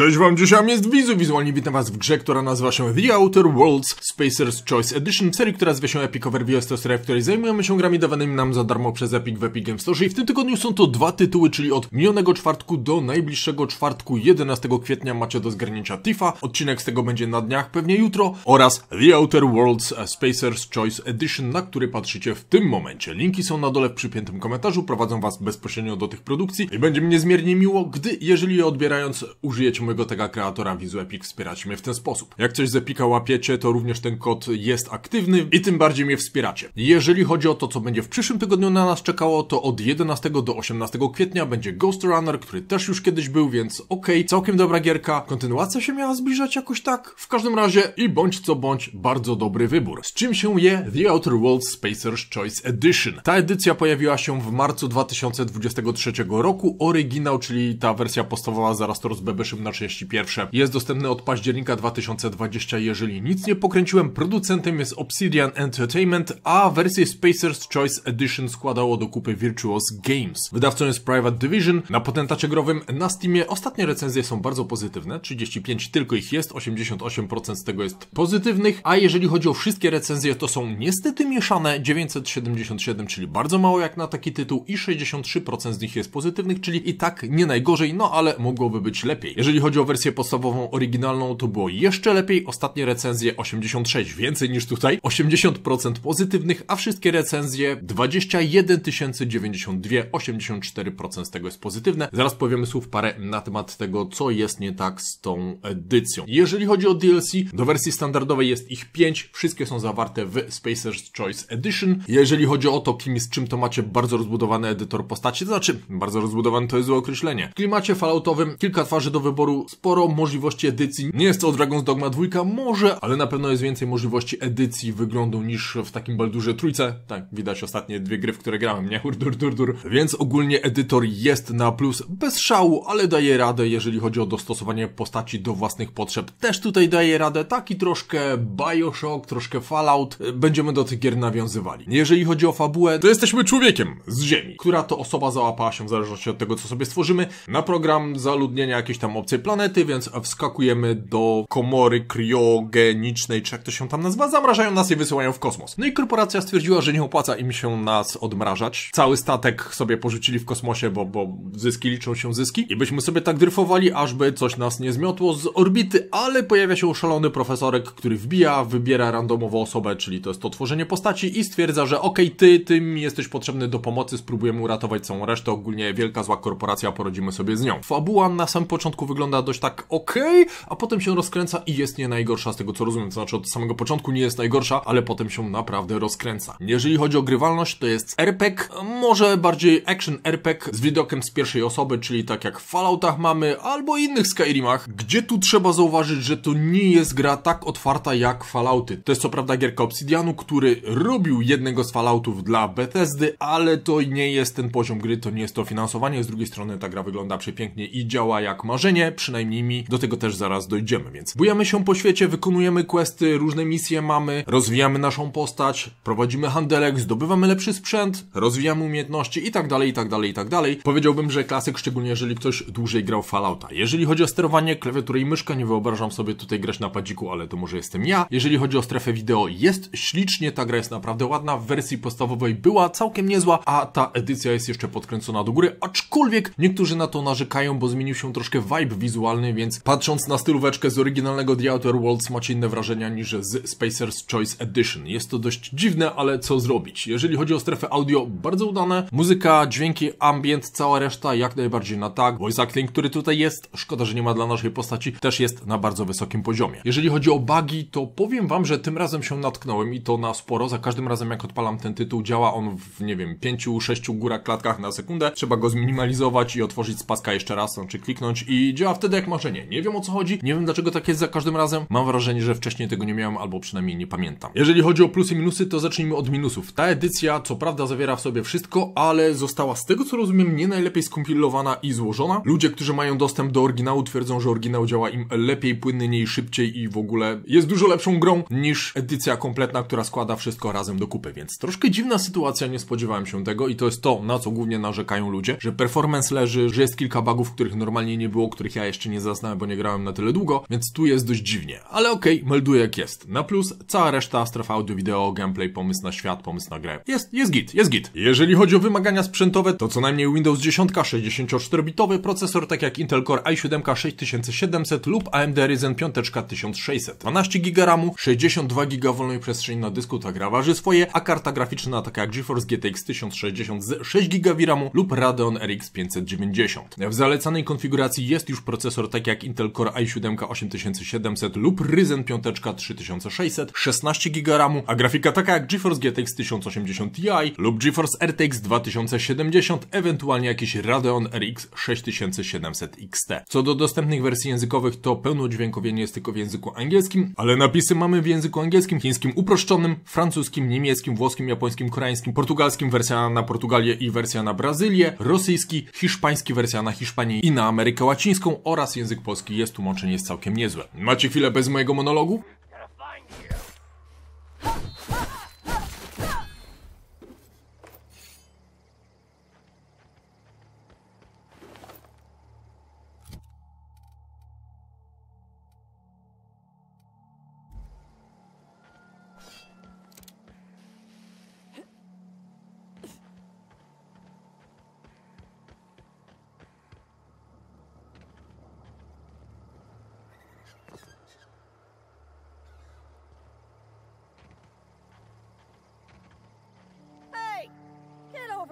Cześć wam, dzisiaj jest Wizu, wizualnie witam was w grze, która nazywa się The Outer Worlds Spacer's Choice Edition, w serii, która zwie się Epic Over VS, to seria, w której zajmujemy się grami dawanymi nam za darmo przez Epic w Epic Games Store i w tym tygodniu są to dwa tytuły, czyli od minionego czwartku do najbliższego czwartku 11 kwietnia macie do zgarnięcia Tifa, odcinek z tego będzie na dniach, pewnie jutro, oraz The Outer Worlds Spacer's Choice Edition, na który patrzycie w tym momencie. Linki są na dole w przypiętym komentarzu, prowadzą was bezpośrednio do tych produkcji i będzie mi niezmiernie miło, gdy, jeżeli je odbierając, użyjecie znajomego tego kreatora Wizu Epic wspierać mnie w ten sposób. Jak coś z Epika łapiecie, to również ten kod jest aktywny i tym bardziej mnie wspieracie. Jeżeli chodzi o to, co będzie w przyszłym tygodniu na nas czekało, to od 11 do 18 kwietnia będzie Ghost Runner, który też już kiedyś był, więc okej, okay, całkiem dobra gierka. Kontynuacja się miała zbliżać jakoś tak? W każdym razie i bądź co bądź, bardzo dobry wybór. Z czym się je The Outer Worlds Spacer's Choice Edition. Ta edycja pojawiła się w marcu 2023 roku. Oryginał, czyli ta wersja podstawowa zaraz to rozbebeszymy na 31. Jest dostępny od października 2020. Jeżeli nic nie pokręciłem, producentem jest Obsidian Entertainment, a wersję Spacer's Choice Edition składało do kupy Virtuos Games. Wydawcą jest Private Division. Na potentacie growym na Steamie ostatnie recenzje są bardzo pozytywne. 35 tylko ich jest, 88% z tego jest pozytywnych, a jeżeli chodzi o wszystkie recenzje, to są niestety mieszane 977, czyli bardzo mało jak na taki tytuł i 63% z nich jest pozytywnych, czyli i tak nie najgorzej, no ale mogłoby być lepiej. Jeżeli jeżeli chodzi o wersję podstawową, oryginalną, to było jeszcze lepiej. Ostatnie recenzje 86, więcej niż tutaj. 80% pozytywnych, a wszystkie recenzje 21 092, 84% z tego jest pozytywne. Zaraz powiemy słów parę na temat tego, co jest nie tak z tą edycją. Jeżeli chodzi o DLC, do wersji standardowej jest ich 5, wszystkie są zawarte w Spacer's Choice Edition. Jeżeli chodzi o to, kim i z czym to macie bardzo rozbudowany edytor postaci, to znaczy bardzo rozbudowany to jest złe określenie. W klimacie falloutowym kilka twarzy do wyboru wyboru sporo możliwości edycji. Nie jest to Dragon's Dogma 2, może, ale na pewno jest więcej możliwości edycji wyglądu niż w takim Baldurze trójce. Tak, widać ostatnie dwie gry, w które grałem, nie? Urdur, dur, dur. Więc ogólnie edytor jest na plus, bez szału, ale daje radę, jeżeli chodzi o dostosowanie postaci do własnych potrzeb. Też tutaj daje radę, taki troszkę Bioshock, troszkę Fallout. Będziemy do tych gier nawiązywali. Jeżeli chodzi o fabułę, to jesteśmy człowiekiem z ziemi, która to osoba załapała się w zależności od tego, co sobie stworzymy, na program zaludnienia jakieś tam opcje planety, więc wskakujemy do komory kriogenicznej, czy jak to się tam nazywa, zamrażają nas i wysyłają w kosmos. No i korporacja stwierdziła, że nie opłaca im się nas odmrażać. Cały statek sobie porzucili w kosmosie, bo, bo zyski liczą się zyski i byśmy sobie tak dryfowali, ażby coś nas nie zmiotło z orbity, ale pojawia się szalony profesorek, który wbija, wybiera randomowo osobę, czyli to jest to tworzenie postaci i stwierdza, że okej, okay, ty, ty mi jesteś potrzebny do pomocy, spróbujemy uratować całą resztę, ogólnie wielka zła korporacja, porodzimy sobie z nią. Fabuła na samym początku wygląda wygląda dość tak okej, okay, a potem się rozkręca i jest nie najgorsza z tego co rozumiem, to znaczy od samego początku nie jest najgorsza, ale potem się naprawdę rozkręca. Jeżeli chodzi o grywalność, to jest RPG, może bardziej action RPG z widokiem z pierwszej osoby, czyli tak jak w Falloutach mamy, albo innych Skyrimach, gdzie tu trzeba zauważyć, że to nie jest gra tak otwarta jak Fallouty. To jest co prawda gierka Obsidianu, który robił jednego z Falloutów dla Bethesdy, ale to nie jest ten poziom gry, to nie jest to finansowanie, z drugiej strony ta gra wygląda przepięknie i działa jak marzenie, przynajmniej mi, do tego też zaraz dojdziemy, więc bujamy się po świecie, wykonujemy questy, różne misje mamy, rozwijamy naszą postać, prowadzimy handelek, zdobywamy lepszy sprzęt, rozwijamy umiejętności i tak dalej, i tak dalej, i tak dalej. Powiedziałbym, że klasyk, szczególnie jeżeli ktoś dłużej grał Fallouta. Jeżeli chodzi o sterowanie klawiatury i myszka, nie wyobrażam sobie tutaj grać na padziku, ale to może jestem ja. Jeżeli chodzi o strefę wideo, jest ślicznie, ta gra jest naprawdę ładna, w wersji podstawowej była całkiem niezła, a ta edycja jest jeszcze podkręcona do góry, aczkolwiek niektórzy na to narzekają, bo zmienił się troszkę vibe wizualny wizualny, więc patrząc na stylóweczkę z oryginalnego The Outer Worlds macie inne wrażenia niż z Spacer's Choice Edition. Jest to dość dziwne, ale co zrobić? Jeżeli chodzi o strefę audio, bardzo udane. Muzyka, dźwięki, ambient, cała reszta jak najbardziej na tak. Voice acting, który tutaj jest, szkoda, że nie ma dla naszej postaci, też jest na bardzo wysokim poziomie. Jeżeli chodzi o bugi, to powiem wam, że tym razem się natknąłem i to na sporo. Za każdym razem jak odpalam ten tytuł, działa on w, nie wiem, 5-6 górach klatkach na sekundę. Trzeba go zminimalizować i otworzyć z paska jeszcze raz, znaczy kliknąć i działa w wtedy jak marzenie. Nie wiem o co chodzi, nie wiem dlaczego tak jest za każdym razem. Mam wrażenie, że wcześniej tego nie miałem albo przynajmniej nie pamiętam. Jeżeli chodzi o plusy i minusy, to zacznijmy od minusów. Ta edycja co prawda zawiera w sobie wszystko, ale została z tego co rozumiem nie najlepiej skompilowana i złożona. Ludzie, którzy mają dostęp do oryginału twierdzą, że oryginał działa im lepiej, płynniej, szybciej i w ogóle jest dużo lepszą grą niż edycja kompletna, która składa wszystko razem do kupy, więc troszkę dziwna sytuacja, nie spodziewałem się tego i to jest to, na co głównie narzekają ludzie, że performance leży, że jest kilka bugów, których normalnie nie było, których ja jeszcze nie zaznałem, bo nie grałem na tyle długo, więc tu jest dość dziwnie. Ale okej, okay, melduję jak jest. Na plus, cała reszta, strefa audio, wideo, gameplay, pomysł na świat, pomysł na grę. Jest, jest git, jest git. Jeżeli chodzi o wymagania sprzętowe, to co najmniej Windows 10 64-bitowy procesor, tak jak Intel Core i7 6700 lub AMD Ryzen 5 1600. 12 GB RAMu, 62 GB wolnej przestrzeni na dysku, ta gra waży swoje, a karta graficzna taka jak GeForce GTX 1060 z 6 GB RAMu lub Radeon RX 590. W zalecanej konfiguracji jest już procesor procesor tak jak Intel Core i7 8700 lub Ryzen 5 3600, 16 GB RAMu, a grafika taka jak GeForce GTX 1080 Ti lub GeForce RTX 2070, ewentualnie jakiś Radeon RX 6700 XT. Co do dostępnych wersji językowych, to pełnodźwiękowienie jest tylko w języku angielskim, ale napisy mamy w języku angielskim, chińskim uproszczonym, francuskim, niemieckim, włoskim, japońskim, koreańskim, portugalskim, wersja na Portugalię i wersja na Brazylię, rosyjski, hiszpański, wersja na Hiszpanii i na Amerykę Łacińską oraz język polski jest tłumaczenie jest całkiem niezłe. Macie chwilę bez mojego monologu?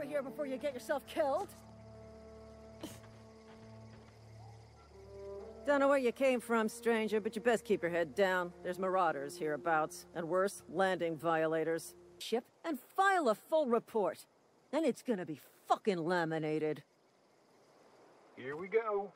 over here before you get yourself killed. Don't know where you came from, stranger, but you best keep your head down. There's marauders hereabouts, and worse, landing violators. Ship and file a full report. Then it's gonna be fucking laminated. Here we go.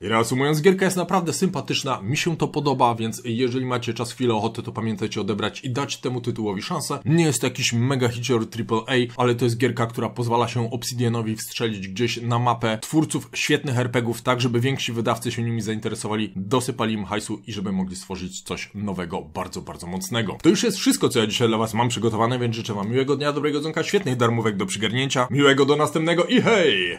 Reasumując, gierka jest naprawdę sympatyczna, mi się to podoba, więc jeżeli macie czas, chwilę, ochotę, to pamiętajcie odebrać i dać temu tytułowi szansę. Nie jest to jakiś mega hicior AAA, ale to jest gierka, która pozwala się Obsidianowi wstrzelić gdzieś na mapę twórców świetnych herpegów, tak żeby więksi wydawcy się nimi zainteresowali, dosypali im hajsu i żeby mogli stworzyć coś nowego, bardzo, bardzo mocnego. To już jest wszystko, co ja dzisiaj dla Was mam przygotowane, więc życzę Wam miłego dnia, dobrego dzonka, świetnych darmówek do przygarnięcia, miłego do następnego i hej!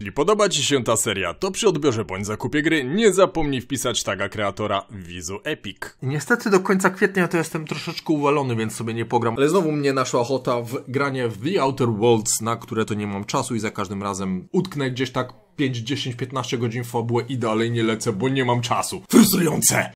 Jeśli podoba Ci się ta seria, to przy odbiorze bądź zakupie gry nie zapomnij wpisać taga kreatora Wizu Epic. Niestety do końca kwietnia to jestem troszeczkę uwalony, więc sobie nie pogram, ale znowu mnie naszła ochota w granie w The Outer Worlds, na które to nie mam czasu i za każdym razem utknę gdzieś tak 5, 10, 15 godzin fabułę i dalej nie lecę, bo nie mam czasu. Frustrujące!